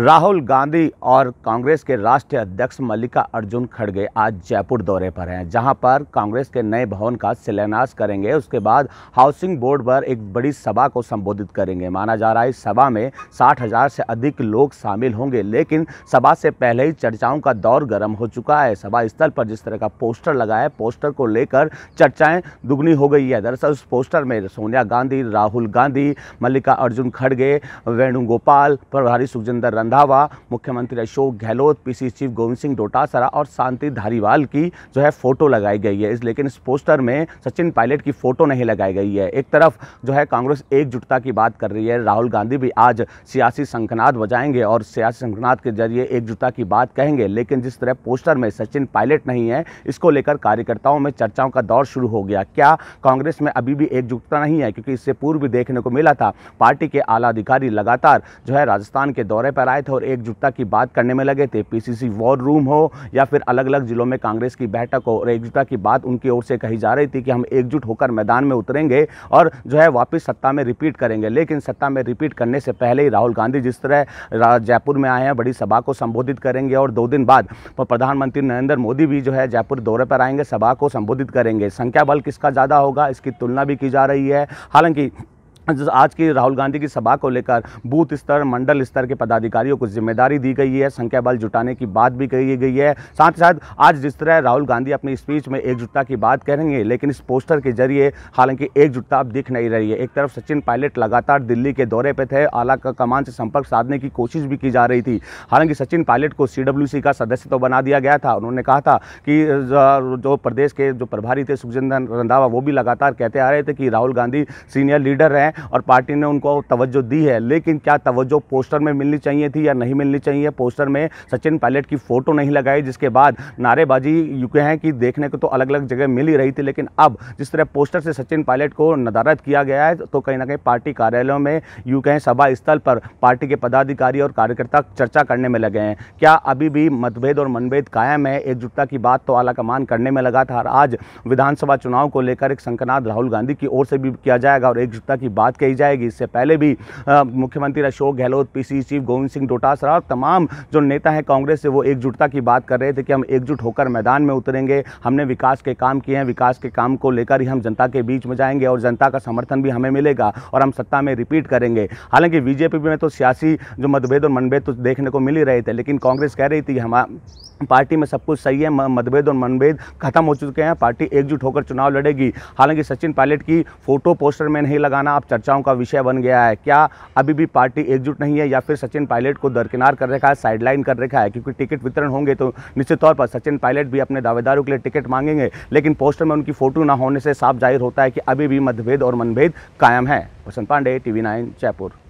राहुल गांधी और कांग्रेस के राष्ट्रीय अध्यक्ष मल्लिका अर्जुन खड़गे आज जयपुर दौरे पर हैं जहां पर कांग्रेस के नए भवन का शिलान्यास करेंगे उसके बाद हाउसिंग बोर्ड पर एक बड़ी सभा को संबोधित करेंगे माना जा रहा है इस सभा में साठ हज़ार से अधिक लोग शामिल होंगे लेकिन सभा से पहले ही चर्चाओं का दौर गर्म हो चुका है सभा स्थल पर जिस तरह का पोस्टर लगा है पोस्टर को लेकर चर्चाएँ दुगनी हो गई है दरअसल उस पोस्टर में सोनिया गांधी राहुल गांधी मल्लिका अर्जुन खड़गे वेणुगोपाल प्रभारी सुखजिंदर रन रंधावा मुख्यमंत्री अशोक गहलोत पीसी चीफ गोविंद सिंह डोटासरा और शांति धारीवाल की जो है फ़ोटो लगाई गई है इस लेकिन इस पोस्टर में सचिन पायलट की फ़ोटो नहीं लगाई गई है एक तरफ जो है कांग्रेस एकजुटता की बात कर रही है राहुल गांधी भी आज सियासी संकनाद बजाएंगे और सियासी संकनाद के जरिए एकजुटता की बात कहेंगे लेकिन जिस तरह पोस्टर में सचिन पायलट नहीं है इसको लेकर कार्यकर्ताओं में चर्चाओं का दौर शुरू हो गया क्या कांग्रेस में अभी भी एकजुटता नहीं है क्योंकि इससे पूर्व भी देखने को मिला था पार्टी के आला अधिकारी लगातार जो है राजस्थान के दौरे पर आए एकतायत और एकजुटता की बात करने में लगे थे पीसीसी वॉर रूम हो या फिर अलग अलग जिलों में कांग्रेस की बैठक हो और एकजुटता की बात उनकी ओर से कही जा रही थी कि हम एकजुट होकर मैदान में उतरेंगे और जो है वापस सत्ता में रिपीट करेंगे लेकिन सत्ता में रिपीट करने से पहले ही राहुल गांधी जिस तरह जयपुर में आए हैं बड़ी सभा को संबोधित करेंगे और दो दिन बाद प्रधानमंत्री नरेंद्र मोदी भी जो है जयपुर दौरे पर आएंगे सभा को संबोधित करेंगे संख्या बल किसका ज़्यादा होगा इसकी तुलना भी की जा रही है हालांकि आज की राहुल गांधी की सभा को लेकर बूथ स्तर मंडल स्तर के पदाधिकारियों को जिम्मेदारी दी गई है संख्या बल जुटाने की बात भी कही गई है साथ ही साथ आज जिस तरह राहुल गांधी अपनी स्पीच में एकजुटता की बात करेंगे लेकिन इस पोस्टर के जरिए हालांकि एकजुटता अब दिख नहीं रही है एक तरफ सचिन पायलट लगातार दिल्ली के दौरे पर थे आला का कमान से संपर्क साधने की कोशिश भी की जा रही थी हालांकि सचिन पायलट को सी का सदस्य तो बना दिया गया था उन्होंने कहा था कि जो प्रदेश के जो प्रभारी थे सुखजिंदर रंधावा वो भी लगातार कहते आ रहे थे कि राहुल गांधी सीनियर लीडर हैं और पार्टी ने उनको तवज्जो दी है लेकिन क्या तवज्जो पोस्टर में मिलनी चाहिए थी या नहीं मिलनी चाहिए पोस्टर में सचिन पायलट की फ़ोटो नहीं लगाई जिसके बाद नारेबाजी युके हैं कि देखने को तो अलग अलग जगह मिल ही रही थी लेकिन अब जिस तरह पोस्टर से सचिन पायलट को नदारद किया गया है तो कहीं ना कहीं पार्टी कार्यालयों में यू कहें सभा स्थल पर पार्टी के पदाधिकारी और कार्यकर्ता चर्चा करने में लगे हैं क्या अभी भी मतभेद और मनभेद कायम है एकजुटता की बात तो आलाकमान करने में लगा था आज विधानसभा चुनाव को लेकर एक संकनाद राहुल गांधी की ओर से भी किया जाएगा और एकजुटता की बात कही जाएगी इससे पहले भी मुख्यमंत्री अशोक गहलोत पीसी चीफ गोविंद सिंह डोटासरा और तमाम जो नेता हैं कांग्रेस से वो एकजुटता की बात कर रहे थे कि हम एकजुट होकर मैदान में उतरेंगे हमने विकास के काम किए हैं विकास के काम को लेकर ही हम जनता के बीच में जाएंगे और जनता का समर्थन भी हमें मिलेगा और हम सत्ता में रिपीट करेंगे हालांकि बीजेपी में तो सियासी जो मतभेद और मनभेद तो देखने को मिल ही रहे थे लेकिन कांग्रेस कह रही थी हमारा पार्टी में सब कुछ सही है मतभेद और मनभेद खत्म हो चुके हैं पार्टी एकजुट होकर चुनाव लड़ेगी हालांकि सचिन पायलट की फोटो पोस्टर में नहीं लगाना आप चर्चाओं का विषय बन गया है क्या अभी भी पार्टी एकजुट नहीं है या फिर सचिन पायलट को दरकिनार कर रखा है साइडलाइन कर रखा है क्योंकि टिकट वितरण होंगे तो निश्चित तौर पर सचिन पायलट भी अपने दावेदारों के लिए टिकट मांगेंगे लेकिन पोस्टर में उनकी फ़ोटो ना होने से साफ जाहिर होता है कि अभी भी मतभेद और मनभेद कायम है वसंत पांडे टीवी नाइन जयपुर